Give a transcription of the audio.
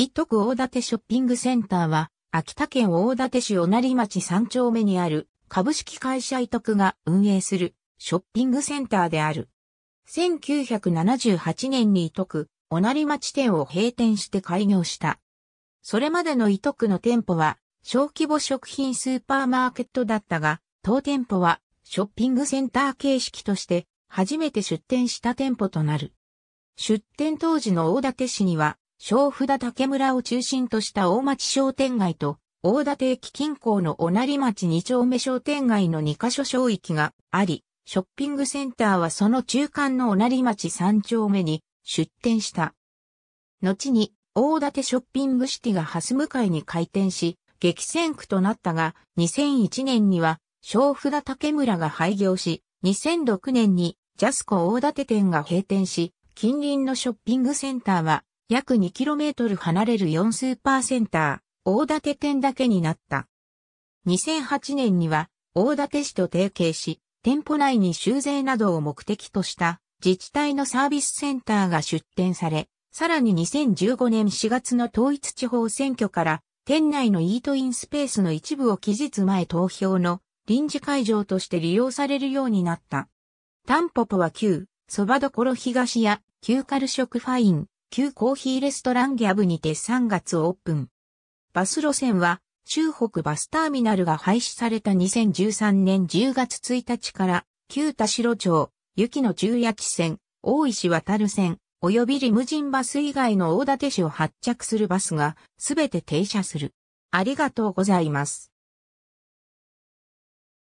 一徳大館ショッピングセンターは、秋田県大館市小成町三丁目にある株式会社一徳が運営するショッピングセンターである。1978年に伊徳、小成町店を閉店して開業した。それまでの伊徳の店舗は、小規模食品スーパーマーケットだったが、当店舗はショッピングセンター形式として初めて出店した店舗となる。出店当時の大館市には小札竹村を中心とした大町商店街と、大館駅近郊の小成町2丁目商店街の2カ所小域があり、ショッピングセンターはその中間の小成町3丁目に出店した。後に、大館ショッピングシティがハス向かいに開店し、激戦区となったが、2001年には、小札竹村が廃業し、2006年にジャスコ大館店が閉店し、近隣のショッピングセンターは約 2km 離れる4スーパーセンター、大館店だけになった。2008年には、大館市と提携し、店舗内に修繕などを目的とした自治体のサービスセンターが出店され、さらに2015年4月の統一地方選挙から店内のイートインスペースの一部を期日前投票の臨時会場として利用されるようになった。タンポポは旧、蕎麦どころ東や旧カル食ファイン、旧コーヒーレストランギャブにて3月オープン。バス路線は、中北バスターミナルが廃止された2013年10月1日から、旧田代町、雪の中焼線、大石渡線、及びリムジンバス以外の大館市を発着するバスが、すべて停車する。ありがとうございます。